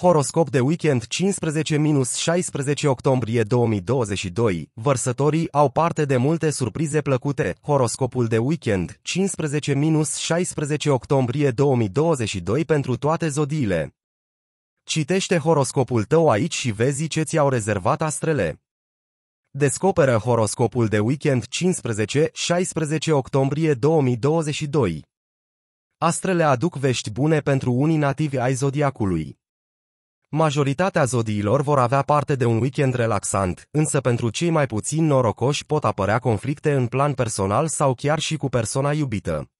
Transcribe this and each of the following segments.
Horoscop de weekend 15-16 octombrie 2022, vărsătorii au parte de multe surprize plăcute. Horoscopul de weekend 15-16 octombrie 2022 pentru toate zodiile. Citește horoscopul tău aici și vezi ce ți-au rezervat astrele. Descoperă horoscopul de weekend 15-16 octombrie 2022. Astrele aduc vești bune pentru unii nativi ai zodiacului. Majoritatea zodiilor vor avea parte de un weekend relaxant, însă pentru cei mai puțin norocoși pot apărea conflicte în plan personal sau chiar și cu persoana iubită.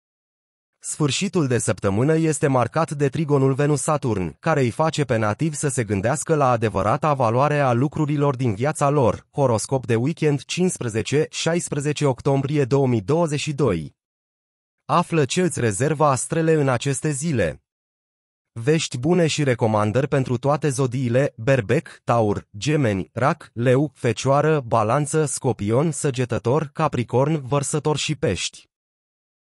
Sfârșitul de săptămână este marcat de trigonul Venus-Saturn, care îi face pe nativ să se gândească la adevărata valoare a lucrurilor din viața lor. Horoscop de weekend 15-16 octombrie 2022 Află ce îți rezerva astrele în aceste zile. Vești bune și recomandări pentru toate zodiile, berbec, taur, gemeni, rac, leu, fecioară, balanță, scorpion, săgetător, capricorn, vărsător și pești.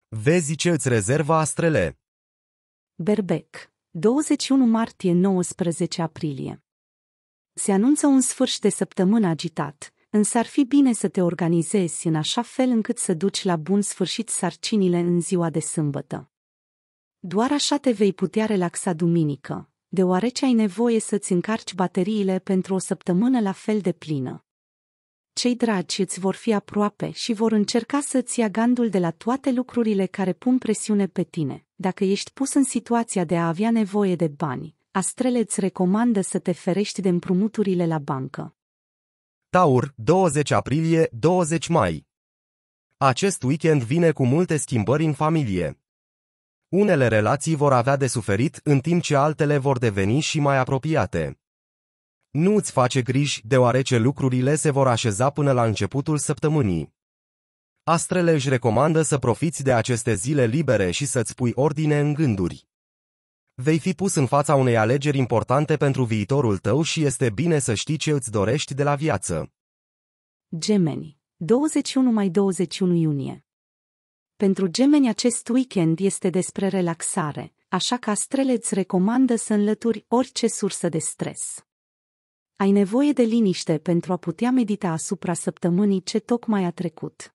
Vezi ce îți rezervă astrele. Berbec, 21 martie 19 aprilie. Se anunță un sfârșit de săptămână agitat, însă ar fi bine să te organizezi în așa fel încât să duci la bun sfârșit sarcinile în ziua de sâmbătă. Doar așa te vei putea relaxa duminică, deoarece ai nevoie să-ți încarci bateriile pentru o săptămână la fel de plină. Cei dragi îți vor fi aproape și vor încerca să-ți ia gandul de la toate lucrurile care pun presiune pe tine. Dacă ești pus în situația de a avea nevoie de bani, astrele îți recomandă să te ferești de împrumuturile la bancă. Taur, 20 aprilie, 20 mai. Acest weekend vine cu multe schimbări în familie. Unele relații vor avea de suferit, în timp ce altele vor deveni și mai apropiate. Nu îți face griji, deoarece lucrurile se vor așeza până la începutul săptămânii. Astrele își recomandă să profiți de aceste zile libere și să-ți pui ordine în gânduri. Vei fi pus în fața unei alegeri importante pentru viitorul tău și este bine să știi ce îți dorești de la viață. Gemeni, 21 mai 21 iunie pentru gemeni acest weekend este despre relaxare, așa că astrele îți recomandă să înlături orice sursă de stres. Ai nevoie de liniște pentru a putea medita asupra săptămânii ce tocmai a trecut.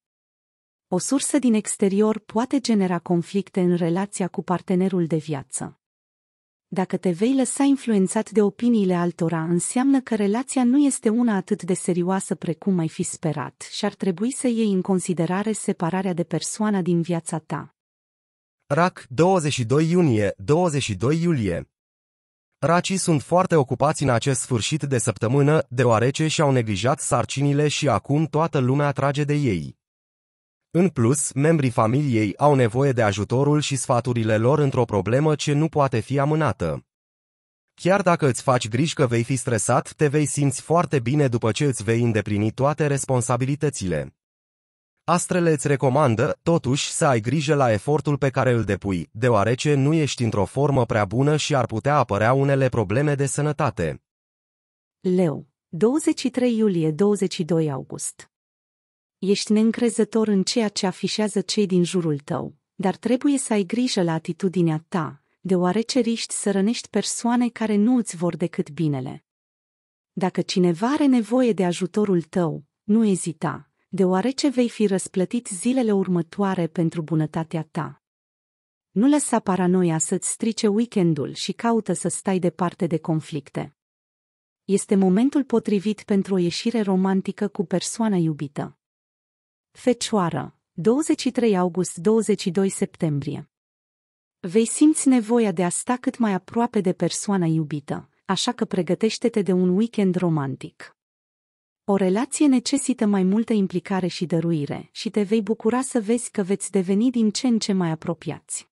O sursă din exterior poate genera conflicte în relația cu partenerul de viață dacă te vei lăsa influențat de opiniile altora, înseamnă că relația nu este una atât de serioasă precum ai fi sperat și ar trebui să iei în considerare separarea de persoana din viața ta. RAC 22 iunie 22 iulie Racii sunt foarte ocupați în acest sfârșit de săptămână, deoarece și-au neglijat sarcinile și acum toată lumea trage de ei. În plus, membrii familiei au nevoie de ajutorul și sfaturile lor într-o problemă ce nu poate fi amânată. Chiar dacă îți faci griji că vei fi stresat, te vei simți foarte bine după ce îți vei îndeplini toate responsabilitățile. Astrele îți recomandă, totuși, să ai grijă la efortul pe care îl depui, deoarece nu ești într-o formă prea bună și ar putea apărea unele probleme de sănătate. Leu, 23 iulie 22 august Ești neîncrezător în ceea ce afișează cei din jurul tău, dar trebuie să ai grijă la atitudinea ta, deoarece riști să rănești persoane care nu îți vor decât binele. Dacă cineva are nevoie de ajutorul tău, nu ezita, deoarece vei fi răsplătit zilele următoare pentru bunătatea ta. Nu lăsa paranoia să-ți strice weekendul și caută să stai departe de conflicte. Este momentul potrivit pentru o ieșire romantică cu persoana iubită. Fecioară, 23 august 22 septembrie Vei simți nevoia de a sta cât mai aproape de persoana iubită, așa că pregătește-te de un weekend romantic. O relație necesită mai multă implicare și dăruire și te vei bucura să vezi că veți deveni din ce în ce mai apropiați.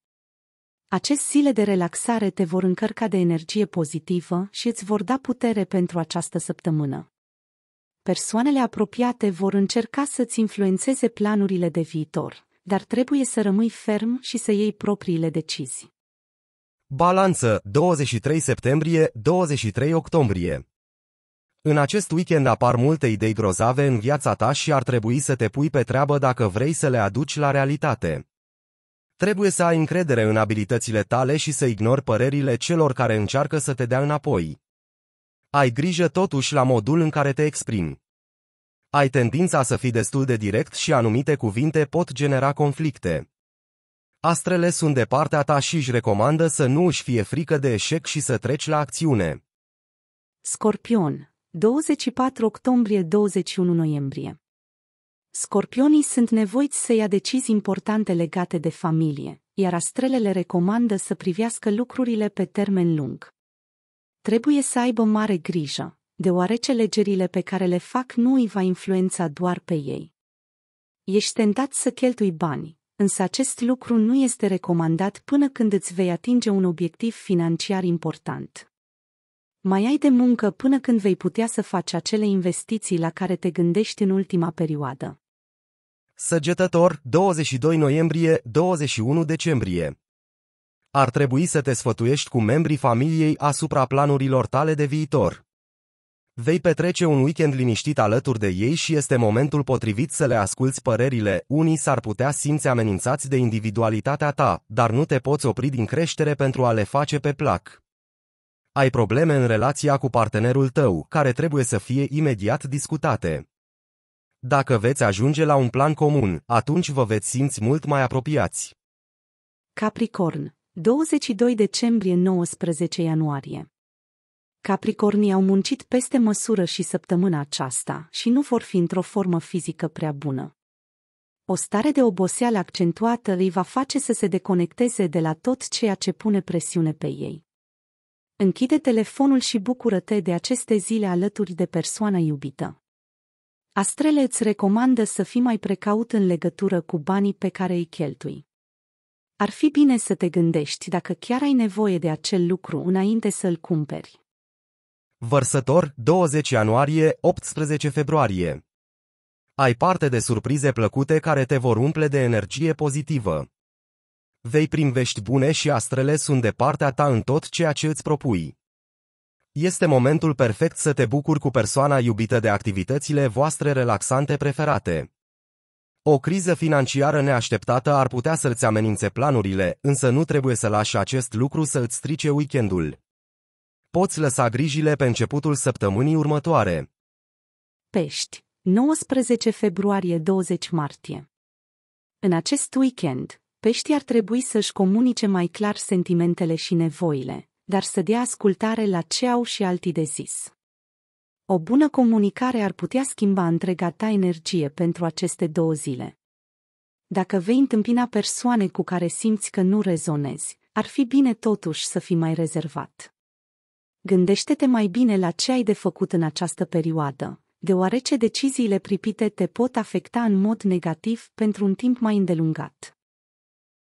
Acest zile de relaxare te vor încărca de energie pozitivă și îți vor da putere pentru această săptămână. Persoanele apropiate vor încerca să-ți influențeze planurile de viitor, dar trebuie să rămâi ferm și să iei propriile decizii. Balanță 23 septembrie 23 octombrie în acest weekend apar multe idei grozave în viața ta și ar trebui să te pui pe treabă dacă vrei să le aduci la realitate. Trebuie să ai încredere în abilitățile tale și să ignori părerile celor care încearcă să te dea înapoi. Ai grijă totuși la modul în care te exprimi. Ai tendința să fii destul de direct și anumite cuvinte pot genera conflicte. Astrele sunt de partea ta și își recomandă să nu își fie frică de eșec și să treci la acțiune. Scorpion, 24 octombrie 21 noiembrie Scorpionii sunt nevoiți să ia decizii importante legate de familie, iar astrelele recomandă să privească lucrurile pe termen lung. Trebuie să aibă mare grijă, deoarece legerile pe care le fac nu îi va influența doar pe ei. Ești tentat să cheltui bani, însă acest lucru nu este recomandat până când îți vei atinge un obiectiv financiar important. Mai ai de muncă până când vei putea să faci acele investiții la care te gândești în ultima perioadă. Săgetător, 22 noiembrie, 21 decembrie ar trebui să te sfătuiești cu membrii familiei asupra planurilor tale de viitor. Vei petrece un weekend liniștit alături de ei și este momentul potrivit să le asculți părerile, unii s-ar putea simți amenințați de individualitatea ta, dar nu te poți opri din creștere pentru a le face pe plac. Ai probleme în relația cu partenerul tău, care trebuie să fie imediat discutate. Dacă veți ajunge la un plan comun, atunci vă veți simți mult mai apropiați. Capricorn 22 decembrie 19 ianuarie Capricornii au muncit peste măsură și săptămâna aceasta și nu vor fi într-o formă fizică prea bună. O stare de oboseală accentuată îi va face să se deconecteze de la tot ceea ce pune presiune pe ei. Închide telefonul și bucură-te de aceste zile alături de persoana iubită. Astrele îți recomandă să fii mai precaut în legătură cu banii pe care îi cheltui. Ar fi bine să te gândești dacă chiar ai nevoie de acel lucru înainte să-l cumperi. Vărsător, 20 ianuarie, 18 februarie. Ai parte de surprize plăcute care te vor umple de energie pozitivă. Vei primi vești bune și astrele sunt de partea ta în tot ceea ce îți propui. Este momentul perfect să te bucuri cu persoana iubită de activitățile voastre relaxante preferate. O criză financiară neașteptată ar putea să-ți amenințe planurile, însă nu trebuie să lași acest lucru să-ți strice weekendul. Poți lăsa grijile pe începutul săptămânii următoare. Pești, 19 februarie-20 martie. În acest weekend, peștii ar trebui să-și comunice mai clar sentimentele și nevoile, dar să dea ascultare la ce au și alții de zis. O bună comunicare ar putea schimba întreaga ta energie pentru aceste două zile. Dacă vei întâmpina persoane cu care simți că nu rezonezi, ar fi bine totuși să fii mai rezervat. Gândește-te mai bine la ce ai de făcut în această perioadă, deoarece deciziile pripite te pot afecta în mod negativ pentru un timp mai îndelungat.